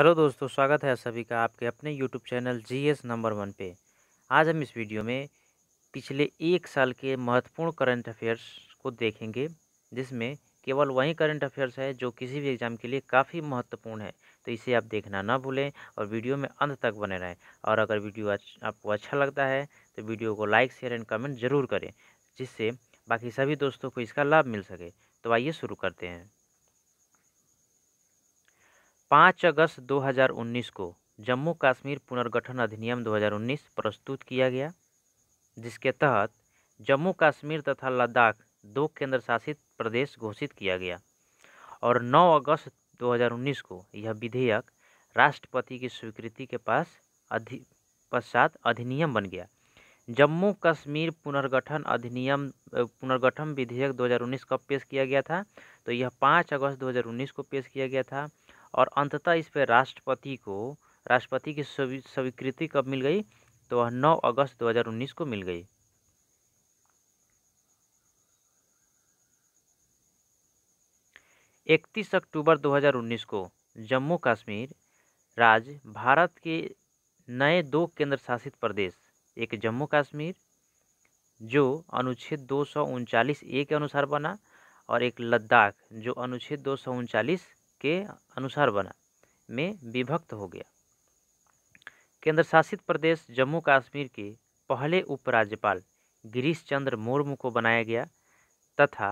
hello दोस्तों स्वागत है सभी का आपके अपने YouTube channel G S number one पे आज हम इस वीडियो में पिछले एक साल के महत्वपूर्ण करंट अफेयर्स को देखेंगे जिसमें केवल वही करंट अफेयर्स है जो किसी भी एग्ज़ाम के लिए काफ़ी महत्वपूर्ण है तो इसे आप देखना ना भूलें और वीडियो में अंत तक बने रहें और अगर वीडियो आपको अच्छा लगता है तो वीडियो को लाइक शेयर एंड कमेंट ज़रूर करें जिससे बाकी सभी दोस्तों को इसका लाभ मिल सके तो आइए शुरू करते हैं पाँच अगस्त 2019 को जम्मू कश्मीर पुनर्गठन अधिनियम 2019 प्रस्तुत किया गया जिसके तहत जम्मू कश्मीर तथा लद्दाख दो केंद्र शासित प्रदेश घोषित किया गया और 9 अगस्त 2019 को यह विधेयक राष्ट्रपति की स्वीकृति के पास अधि पश्चात अधिनियम बन गया जम्मू कश्मीर पुनर्गठन अधिनियम पुनर्गठन विधेयक 2019 कब पेश किया गया था तो यह 5 अगस्त 2019 को पेश किया गया था और अंततः इस पर राष्ट्रपति को राष्ट्रपति की स्वीकृति कब मिल गई तो वह नौ अगस्त 2019 को मिल गई इकतीस अक्टूबर 2019 को जम्मू कश्मीर राज्य भारत के नए दो केंद्र शासित प्रदेश एक जम्मू कश्मीर जो अनुच्छेद दो ए के अनुसार बना और एक लद्दाख जो अनुच्छेद दो के अनुसार बना में विभक्त हो गया केंद्र शासित प्रदेश जम्मू कश्मीर के पहले उपराज्यपाल गिरीश चंद्र मुर्मू को बनाया गया तथा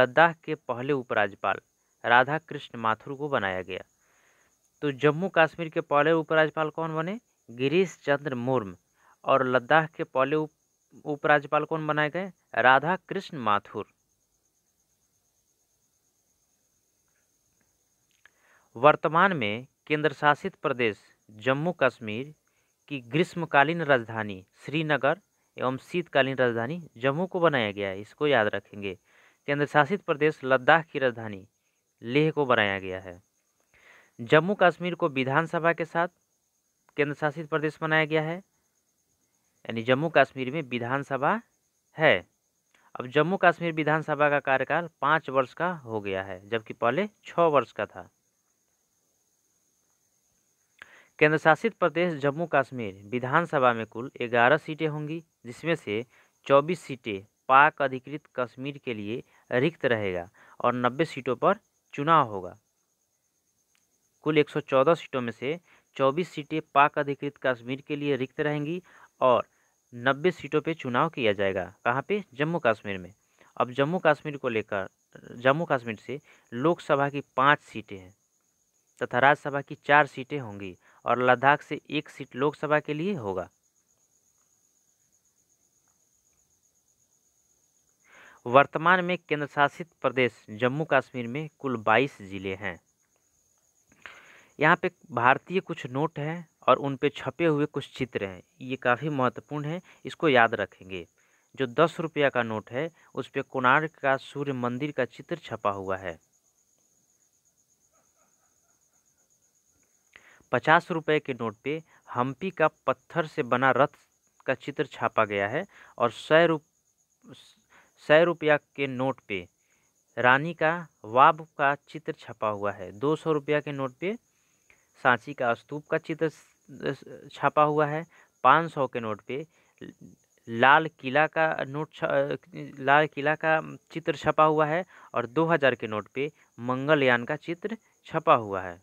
लद्दाख के पहले उपराज्यपाल राधा कृष्ण माथुर को बनाया गया तो जम्मू कश्मीर के पहले उपराज्यपाल कौन बने गिरीश चंद्र मुर्म और लद्दाख के पहले उपराज्यपाल कौन बनाए गए राधा कृष्ण माथुर वर्तमान में केंद्र शासित प्रदेश जम्मू कश्मीर की ग्रीष्मकालीन राजधानी श्रीनगर एवं शीतकालीन राजधानी जम्मू को बनाया गया है इसको याद रखेंगे केंद्र शासित प्रदेश लद्दाख की राजधानी लेह को बनाया गया है जम्मू कश्मीर को विधानसभा के साथ केंद्र शासित प्रदेश बनाया गया है यानी जम्मू कश्मीर में विधानसभा है अब जम्मू कश्मीर विधानसभा का कार्यकाल पाँच वर्ष का हो गया है जबकि पहले छः वर्ष का था केंद्रशासित प्रदेश जम्मू कश्मीर विधानसभा में कुल ग्यारह सीटें होंगी जिसमें से चौबीस सीटें पाक अधिकृत कश्मीर के लिए रिक्त रहेगा और नब्बे सीटों पर चुनाव होगा कुल 114 सीटों में से 24 सीटें पाक अधिकृत कश्मीर के लिए रिक्त रहेंगी और 90 सीटों पर चुनाव किया जाएगा कहाँ पे जम्मू कश्मीर में अब जम्मू कश्मीर को लेकर जम्मू कश्मीर से लोकसभा की पाँच सीटें हैं तथा राज्यसभा की चार सीटें होंगी और लद्दाख से एक सीट लोकसभा के लिए होगा वर्तमान में केंद्र शासित प्रदेश जम्मू कश्मीर में कुल 22 ज़िले हैं यहाँ पे भारतीय कुछ नोट हैं और उन पे छपे हुए कुछ चित्र हैं ये काफ़ी महत्वपूर्ण है इसको याद रखेंगे जो दस रुपया का नोट है उस पर कोणार्क का सूर्य मंदिर का चित्र छपा हुआ है पचास रुपए के नोट पे हम्पी का पत्थर से बना रथ का चित्र छापा गया है और सौ रुप सौ रुपया के नोट पे रानी का वाब का चित्र छपा हुआ है दो सौ रुपया के नोट पे सांची का स्तूप का चित्र छापा हुआ है पाँच सौ के नोट पे लाल किला का नोट लाल किला का चित्र छपा हुआ है और दो हज़ार के नोट पे मंगलयान का चित्र छपा हुआ है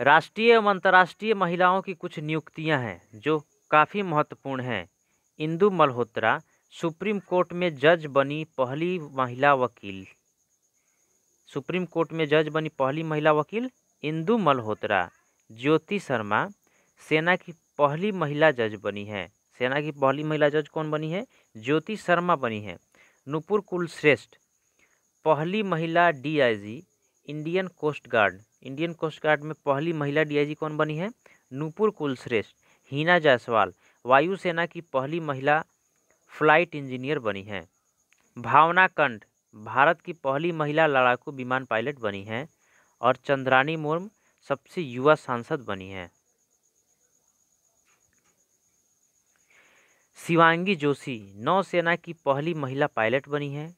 राष्ट्रीय एवं अंतर्राष्ट्रीय महिलाओं की कुछ नियुक्तियां हैं जो काफ़ी महत्वपूर्ण हैं इंदु मल्होत्रा सुप्रीम कोर्ट में जज बनी पहली महिला वकील सुप्रीम कोर्ट में जज बनी पहली महिला वकील इंदु मल्होत्रा ज्योति शर्मा सेना की पहली महिला जज बनी है सेना की पहली महिला जज कौन बनी है ज्योति शर्मा बनी है नुपुर कुलश्रेष्ठ पहली महिला DIG Indian coast guard Indian coast guard में पहली महिला डीआईजी कौन बनी है नूपुर कुलश्रेष्ठ हीना जायसवाल वायुसेना की पहली महिला फ्लाइट इंजीनियर बनी है भावना कंठ भारत की पहली महिला लड़ाकू विमान पायलट बनी है और चंद्रानी मुर्म सबसे युवा सांसद बनी है शिवांगी जोशी नौसेना की पहली महिला पायलट बनी है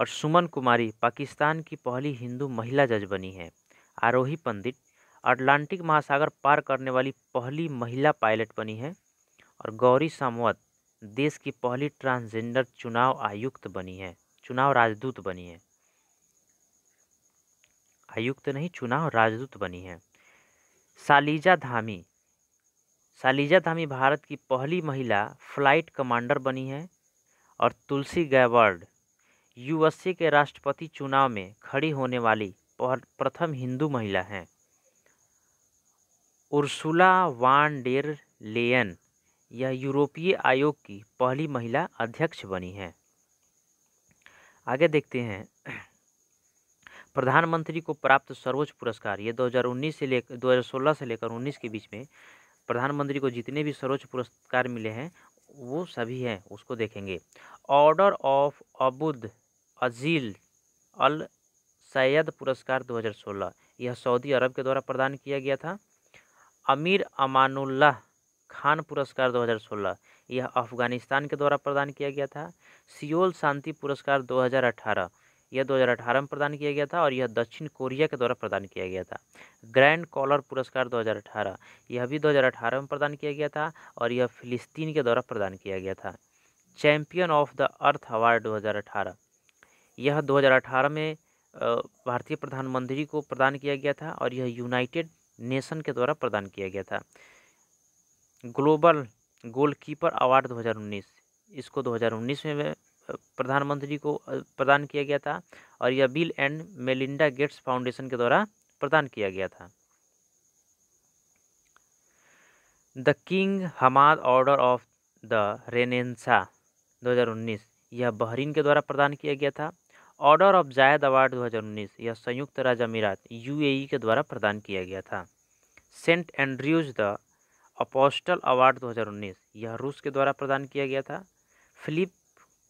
और सुमन कुमारी पाकिस्तान की पहली हिंदू महिला जज बनी है आरोही पंडित अटलांटिक महासागर पार करने वाली पहली महिला पायलट बनी है और गौरी सामवत देश की पहली ट्रांसजेंडर चुनाव आयुक्त बनी है चुनाव राजदूत बनी है आयुक्त नहीं चुनाव राजदूत बनी है सालिजा धामी सालिजा धामी भारत की पहली महिला फ्लाइट कमांडर बनी है और तुलसी गैवर्ड यूएसए के राष्ट्रपति चुनाव में खड़ी होने वाली और प्रथम हिंदू महिला हैं उर्सुला वान डेर लेयन यह यूरोपीय आयोग की पहली महिला अध्यक्ष बनी हैं आगे देखते हैं प्रधानमंत्री को प्राप्त सर्वोच्च पुरस्कार ये 2019 से लेकर 2016 से लेकर 19 के बीच में प्रधानमंत्री को जितने भी सर्वोच्च पुरस्कार मिले हैं वो सभी हैं उसको देखेंगे order of Abdulaziz Al Saud पुरस्कार 2016 यह सऊदी अरब के द्वारा प्रदान किया गया था अमीर अमानुल्लाह खान पुरस्कार 2016 यह अफगानिस्तान के द्वारा प्रदान किया गया था सियोल शांति पुरस्कार 2018 यह 2018 में प्रदान किया गया था और यह दक्षिण कोरिया के द्वारा प्रदान किया गया था ग्रैंड कॉलर पुरस्कार 2018 यह भी 2018 में प्रदान किया गया था और यह फिलिस्तीन के द्वारा प्रदान किया गया था champion of the earth award दो यह दो में भारतीय प्रधानमंत्री को प्रदान किया गया था और यह यूनाइटेड नेशन के द्वारा प्रदान किया गया था ग्लोबल गोलकीपर अवार्ड 2019 इसको 2019 में प्रधानमंत्री को प्रदान किया गया था और यह Bill and Melinda Gates Foundation के द्वारा प्रदान किया गया था the king Hamad order of the renaissance 2019 यह बहरीन के द्वारा प्रदान किया गया था ऑर्डर ऑफ जायद अवार्ड 2019 यह संयुक्त राज्य अमीरात यूएई के द्वारा प्रदान किया गया था Saint Andrews the apostle award 2019 यह रूस के द्वारा प्रदान किया गया था Philip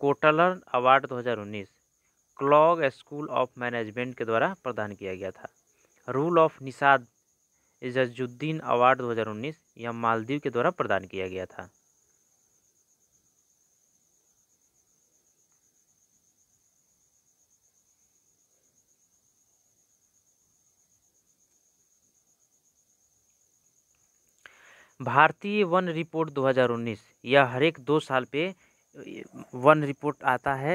Kotler award 2019 Kellogg school of management के द्वारा प्रदान किया गया था rule of Nishan Izzuddeen award 2019 यह मालदीव के द्वारा प्रदान किया गया था भारतीय वन रिपोर्ट 2019 यह हर एक दो साल पे वन रिपोर्ट आता है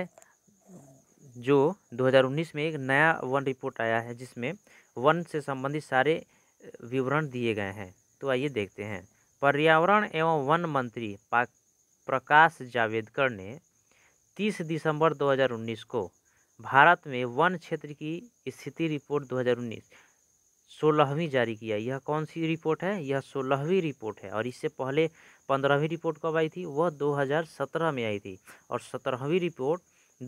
जो 2019 में एक नया वन रिपोर्ट आया है जिसमें वन से संबंधित सारे विवरण दिए गए हैं तो आइए देखते हैं पर्यावरण एवं वन मंत्री प्रकाश जावेदकर ने 30 दिसंबर 2019 को भारत में वन क्षेत्र की स्थिति रिपोर्ट सोलहवीं जारी किया यह कौन सी रिपोर्ट है यह सोलहवीं रिपोर्ट है और इससे पहले पंद्रहवीं रिपोर्ट कब आई थी वह 2017 में आई थी और सत्रहवीं रिपोर्ट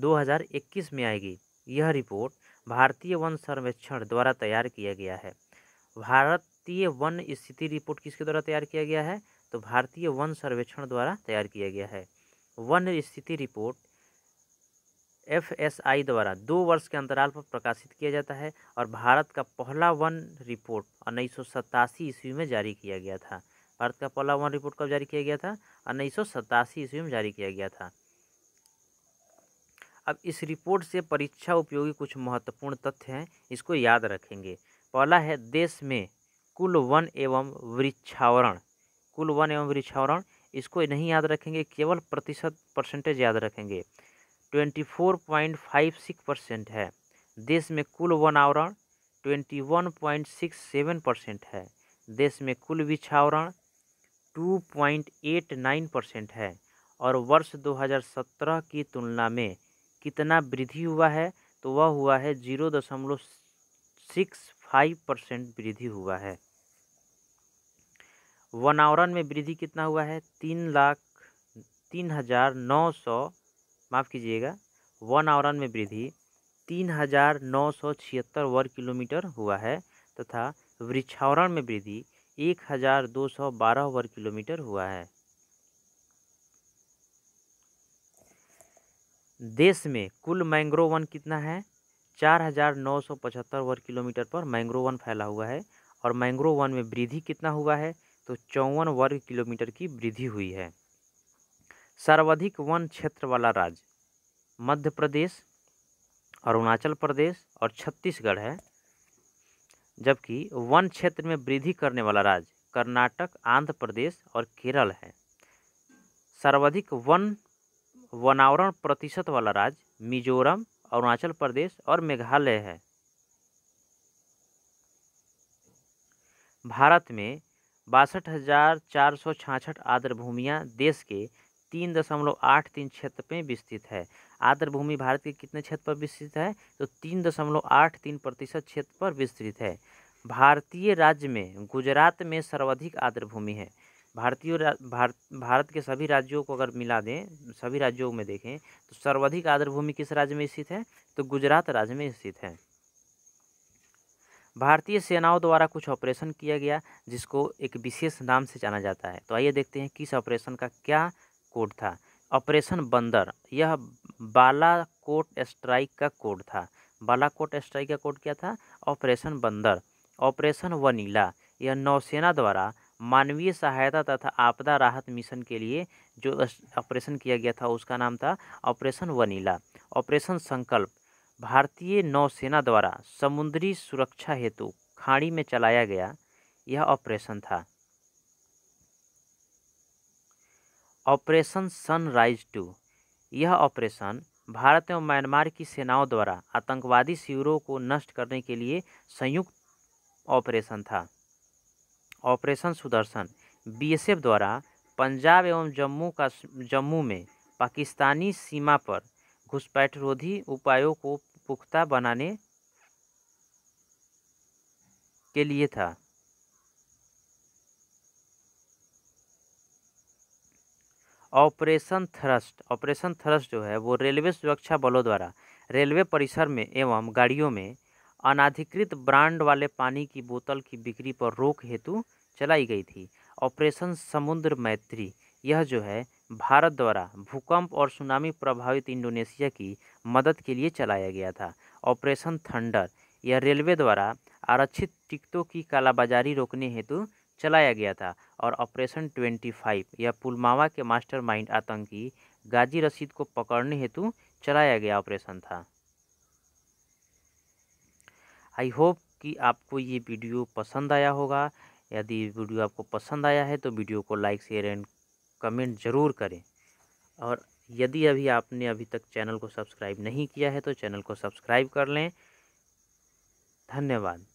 2021 में आएगी यह रिपोर्ट भारतीय वन सर्वेक्षण द्वारा तैयार किया गया है भारतीय वन स्थिति रिपोर्ट किसके द्वारा तैयार किया गया है तो भारतीय वन सर्वेक्षण द्वारा तैयार किया गया है वन स्थिति रिपोर्ट एफएसआई द्वारा दो वर्ष के अंतराल पर प्रकाशित किया जाता है और भारत का पहला वन रिपोर्ट उन्नीस सौ ईस्वी में जारी किया गया था भारत का पहला वन रिपोर्ट कब जारी किया गया था उन्नीस सौ ईस्वी में जारी किया गया था अब इस रिपोर्ट से परीक्षा उपयोगी कुछ महत्वपूर्ण तथ्य हैं इसको याद रखेंगे पहला है देश में कुल वन एवं वृक्षावरण कुल वन एवं वृक्षावरण इसको नहीं याद रखेंगे केवल प्रतिशत परसेंटेज याद रखेंगे twenty four point five six percent है देश में कुल वनावरण twenty one point six seven percent है देश में कुल बिछावरण two point eight nine percent है और वर्ष 2017 की तुलना में कितना वृद्धि हुआ है तो वह हुआ है जीरो दशमलव सिक्स फाइव परसेंट वृद्धि हुआ है वनावरण में वृद्धि कितना हुआ है तीन लाख तीन हज़ार नौ सौ माफ़ कीजिएगा वन आवरण में वृद्धि तीन हजार नौ सौ छिहत्तर वर्ग किलोमीटर हुआ है तथा वृक्षावरण में वृद्धि एक हजार दो सौ बारह वर्ग किलोमीटर हुआ है देश में कुल मैंग्रोव वन कितना है चार हजार नौ सौ पचहत्तर वर्ग किलोमीटर पर मैंग्रोव वन फैला हुआ है और मैंग्रोव वन में वृद्धि कितना हुआ है तो चौवन वर्ग किलोमीटर की वृद्धि हुई है सर्वाधिक वन क्षेत्र वाला राज्य मध्य प्रदेश अरुणाचल प्रदेश और छत्तीसगढ़ है जबकि वन क्षेत्र में वृद्धि करने वाला राज्य कर्नाटक आंध्र प्रदेश और केरल है सर्वाधिक वन वनावरण प्रतिशत वाला राज्य मिजोरम अरुणाचल प्रदेश और मेघालय है भारत में बासठ हजार चार सौ छाछठ आर्द्र भूमिया देश के तीन दशमलव आठ तीन क्षेत्र में विस्तृत है आर्द्र भूमि भारत के कितने क्षेत्र पर विस्तृत है तो तीन दशमलव आठ तीन प्रतिशत क्षेत्र पर विस्तृत है भारतीय राज्य में गुजरात में सर्वाधिक आर्द्र भूमि है भारतीय भारत भारत के सभी राज्यों को अगर मिला दें सभी राज्यों में देखें तो सर्वाधिक आर्द्र भूमि किस राज्य में स्थित है तो गुजरात राज्य में स्थित है भारतीय सेनाओं द्वारा कुछ ऑपरेशन किया गया जिसको एक विशेष नाम से जाना जाता है तो आइए देखते हैं किस ऑपरेशन का क्या कोड था ऑपरेशन बंदर यह बालाकोट स्ट्राइक का कोड था बालाकोट स्ट्राइक का कोड क्या था ऑपरेशन बंदर ऑपरेशन वनीला यह नौसेना द्वारा मानवीय सहायता तथा आपदा राहत मिशन के लिए जो ऑपरेशन किया गया था उसका नाम था ऑपरेशन वनीला ऑपरेशन संकल्प भारतीय नौसेना द्वारा समुद्री सुरक्षा हेतु खाड़ी में चलाया गया यह ऑपरेशन था ऑपरेशन सनराइज टू यह ऑपरेशन भारत एवं म्यांमार की सेनाओं द्वारा आतंकवादी शिविरों को नष्ट करने के लिए संयुक्त ऑपरेशन था ऑपरेशन सुदर्शन बीएसएफ द्वारा पंजाब एवं जम्मू का जम्मू में पाकिस्तानी सीमा पर घुसपैठरोधी उपायों को पुख्ता बनाने के लिए था ऑपरेशन थ्रस्ट ऑपरेशन थ्रस्ट जो है वो रेलवे सुरक्षा बलों द्वारा रेलवे परिसर में एवं गाड़ियों में अनाधिकृत ब्रांड वाले पानी की बोतल की बिक्री पर रोक हेतु चलाई गई थी ऑपरेशन समुद्र मैत्री यह जो है भारत द्वारा भूकंप और सुनामी प्रभावित इंडोनेशिया की मदद के लिए चलाया गया था ऑपरेशन थंडर यह रेलवे द्वारा आरक्षित टिकटों की कालाबाजारी रोकने हेतु चलाया गया था और ऑपरेशन ट्वेंटी फाइव या पुलवामा के मास्टरमाइंड आतंकी गाजी रशीद को पकड़ने हेतु चलाया गया ऑपरेशन था आई होप कि आपको ये वीडियो पसंद आया होगा यदि वीडियो आपको पसंद आया है तो वीडियो को लाइक शेयर एंड कमेंट ज़रूर करें और यदि अभी आपने अभी तक चैनल को सब्सक्राइब नहीं किया है तो चैनल को सब्सक्राइब कर लें धन्यवाद